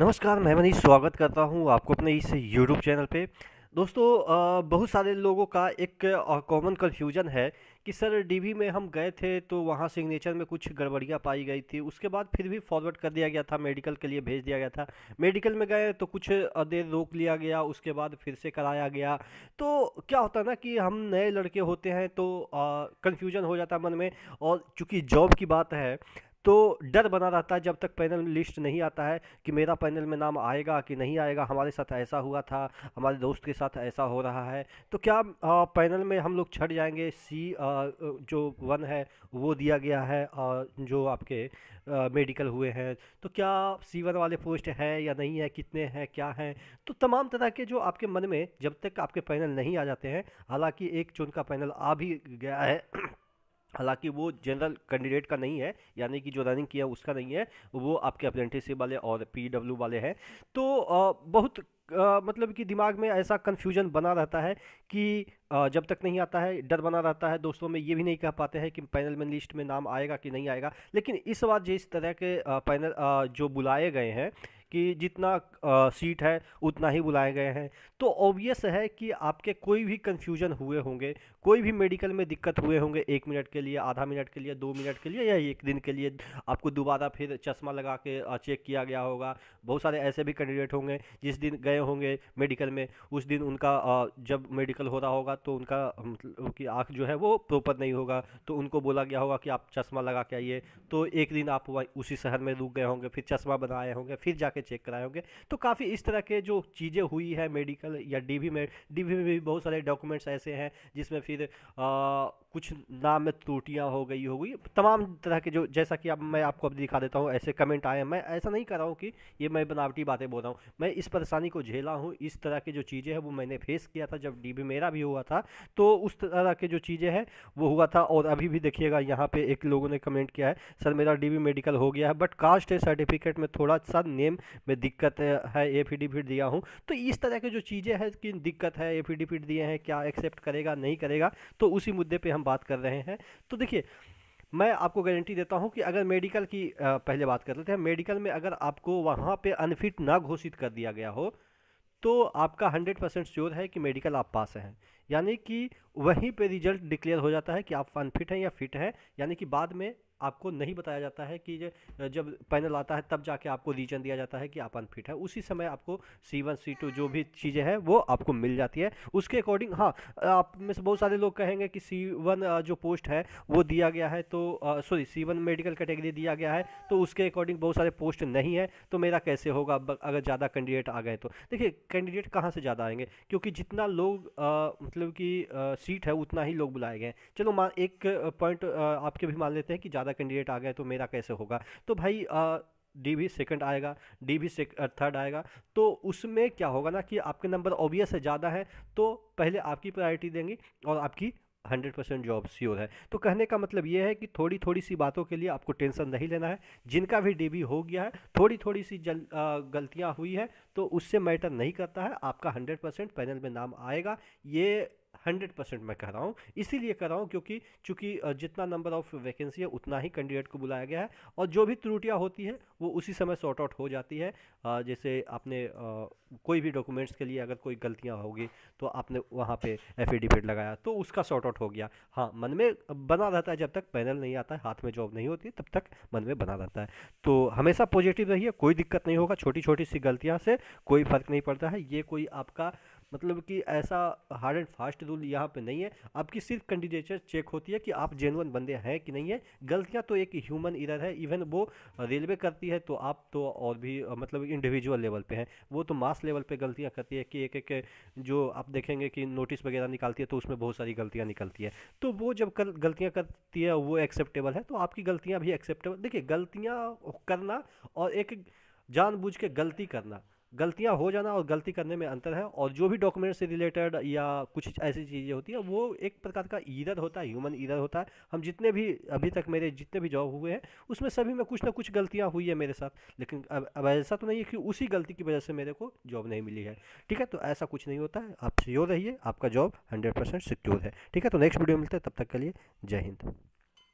नमस्कार मैं मनीष स्वागत करता हूं आपको अपने इस यूट्यूब चैनल पे दोस्तों बहुत सारे लोगों का एक कॉमन कन्फ्यूजन है कि सर डीवी में हम गए थे तो वहाँ सिग्नेचर में कुछ गड़बड़ियाँ पाई गई थी उसके बाद फिर भी फॉरवर्ड कर दिया गया था मेडिकल के लिए भेज दिया गया था मेडिकल में गए तो कुछ देर रोक लिया गया उसके बाद फिर से कराया गया तो क्या होता ना कि हम नए लड़के होते हैं तो कन्फ्यूजन हो जाता मन में और चूँकि जॉब की बात है तो डर बना रहता है जब तक पैनल लिस्ट नहीं आता है कि मेरा पैनल में नाम आएगा कि नहीं आएगा हमारे साथ ऐसा हुआ था हमारे दोस्त के साथ ऐसा हो रहा है तो क्या आ, पैनल में हम लोग छट जाएंगे सी आ, जो वन है वो दिया गया है आ, जो आपके मेडिकल हुए हैं तो क्या सी वन वाले पोस्ट हैं या नहीं है कितने हैं क्या हैं तो तमाम तरह के जो आपके मन में जब तक आपके पैनल नहीं आ जाते हैं हालांकि एक चुन का पैनल आ भी गया है हालांकि वो जनरल कैंडिडेट का नहीं है यानी कि जो रनिंग किया उसका नहीं है वो आपके अप्रेंटिसशिप वाले और पी e वाले हैं तो बहुत मतलब कि दिमाग में ऐसा कन्फ्यूजन बना रहता है कि जब तक नहीं आता है डर बना रहता है दोस्तों में ये भी नहीं कह पाते हैं कि पैनल में लिस्ट में नाम आएगा कि नहीं आएगा लेकिन इस बार जिस तरह के पैनल जो बुलाए गए हैं कि जितना आ, सीट है उतना ही बुलाए गए हैं तो ऑब्वियस है कि आपके कोई भी कन्फ्यूजन हुए होंगे कोई भी मेडिकल में दिक्कत हुए होंगे एक मिनट के लिए आधा मिनट के लिए दो मिनट के लिए या एक दिन के लिए आपको दोबारा फिर चश्मा लगा के चेक किया गया होगा बहुत सारे ऐसे भी कैंडिडेट होंगे जिस दिन गए होंगे मेडिकल में उस दिन उनका जब मेडिकल हो रहा होगा तो उनका उनकी मतलब आँख जो है वो प्रॉपर नहीं होगा तो उनको बोला गया होगा कि आप चश्मा लगा के आइए तो एक दिन आप उसी शहर में रुक गए होंगे फिर चश्मा बनाए होंगे फिर जाके जाके चेक कराए होंगे तो काफ़ी इस तरह के जो चीज़ें हुई है मेडिकल या डीबी में डीवी में भी बहुत सारे डॉक्यूमेंट्स ऐसे हैं जिसमें फिर आ, कुछ नाम में त्रुटियाँ हो गई होगी तमाम तरह के जो जैसा कि अब मैं आपको अब दिखा देता हूँ ऐसे कमेंट आए हैं मैं ऐसा नहीं कर रहा हूँ कि ये मैं बनावटी बातें बोल रहा हूँ मैं इस परेशानी को झेला हूँ इस तरह की जो चीज़ें हैं वो मैंने फेस किया था जब डीबी मेरा भी हुआ था तो उस तरह के जो चीज़ें हैं वो हुआ था और अभी भी देखिएगा यहाँ पर एक लोगों ने कमेंट किया है सर मेरा डी मेडिकल हो गया है बट कास्ट सर्टिफिकेट में थोड़ा सा नेम मैं दिक्कत है एफिडेविट दिया हूँ तो इस तरह की जो चीज़ें हैं कि दिक्कत है एफिडेविट दिए हैं क्या एक्सेप्ट करेगा नहीं करेगा तो उसी मुद्दे पर हम बात कर रहे हैं तो देखिए मैं आपको गारंटी देता हूं कि अगर मेडिकल की पहले बात कर लेते हैं मेडिकल में अगर आपको वहां पे अनफिट ना घोषित कर दिया गया हो तो आपका हंड्रेड परसेंट श्योर है कि मेडिकल आप पास हैं यानी कि वहीं पे रिजल्ट डिक्लेयर हो जाता है कि आप अनफिट हैं या फिट हैं यानी कि बाद में आपको नहीं बताया जाता है कि जब पैनल आता है तब जाके आपको रीजन दिया जाता है कि आप अनफिट है उसी समय आपको सी वन सी टू जो भी चीज़ें हैं वो आपको मिल जाती है उसके अकॉर्डिंग हाँ आप में से बहुत सारे लोग कहेंगे कि सी वन जो पोस्ट है वो दिया गया है तो sorry C one medical category दिया गया है तो उसके अकॉर्डिंग बहुत सारे पोस्ट नहीं है तो मेरा कैसे होगा अगर ज़्यादा कैंडिडेट आ गए तो देखिए कैंडिडेट कहाँ से ज़्यादा आएंगे क्योंकि जितना लोग मतलब कि सीट है उतना ही लोग बुलाए गए चलो मा एक पॉइंट आपके भी मान लेते हैं कि ज़्यादा ज़्यादा कैंडिडेट आ गए तो मेरा कैसे होगा तो भाई आ, डी भी सेकेंड आएगा डी भी थर्ड आएगा तो उसमें क्या होगा ना कि आपके नंबर ओबियस है ज़्यादा है तो पहले आपकी प्रायोरिटी देंगे और आपकी हंड्रेड परसेंट जॉब श्योर है तो कहने का मतलब यह है कि थोड़ी थोड़ी सी बातों के लिए आपको टेंशन नहीं लेना है जिनका भी डीबी हो गया है थोड़ी थोड़ी सी जल गलतियाँ हुई है तो उससे मैटर नहीं करता है आपका हंड्रेड परसेंट पैनल में नाम आएगा ये हंड्रेड परसेंट मैं कह रहा हूँ इसीलिए कह रहा हूँ क्योंकि चूंकि जितना नंबर ऑफ वैकेंसी है उतना ही कैंडिडेट को बुलाया गया है और जो भी त्रुटियाँ होती है वो उसी समय सॉर्ट आउट हो जाती है जैसे आपने कोई भी डॉक्यूमेंट्स के लिए अगर कोई गलतियाँ होगी तो आपने वहाँ पर एफिडेविट लगाया तो उसका सॉर्ट आउट हो गया हाँ मन में बना रहता है जब तक पैनल नहीं आता है हाथ में जॉब नहीं होती तब तक मन में बना रहता है तो हमेशा पॉजिटिव रहिए कोई दिक्कत नहीं होगा छोटी छोटी सी गलतियाँ से कोई फ़र्क नहीं पड़ता है ये कोई आपका मतलब कि ऐसा हार्ड एंड फास्ट रूल यहाँ पे नहीं है आपकी सिर्फ कैंडिडेचर चेक होती है कि आप जेनुअन बंदे हैं कि नहीं है गलतियाँ तो एक ह्यूमन इरर है इवन वो रेलवे करती है तो आप तो और भी मतलब इंडिविजुअल लेवल पे हैं वो तो मास लेवल पे गलतियाँ करती है कि एक एक जो आप देखेंगे कि नोटिस वगैरह निकालती है तो उसमें बहुत सारी गलतियाँ निकलती है तो वो जब कर, गलतियाँ करती है वो एक्सेप्टेबल है तो आपकी गलतियाँ भी एक्सेप्टेबल देखिए गलतियाँ करना और एक जानबूझ के गलती करना गलतियाँ हो जाना और गलती करने में अंतर है और जो भी डॉक्यूमेंट से रिलेटेड या कुछ ऐसी चीज़ें होती है वो एक प्रकार का ईरर होता है ह्यूमन ईरर होता है हम जितने भी अभी तक मेरे जितने भी जॉब हुए हैं उसमें सभी में कुछ ना कुछ गलतियाँ हुई है मेरे साथ लेकिन अब अब ऐसा तो नहीं है कि उसी गलती की वजह से मेरे को जॉब नहीं मिली है ठीक है तो ऐसा कुछ नहीं होता है आप सियोर रहिए आपका जॉब हंड्रेड सिक्योर है ठीक है तो नेक्स्ट वीडियो मिलते हैं तब तक के लिए जय हिंद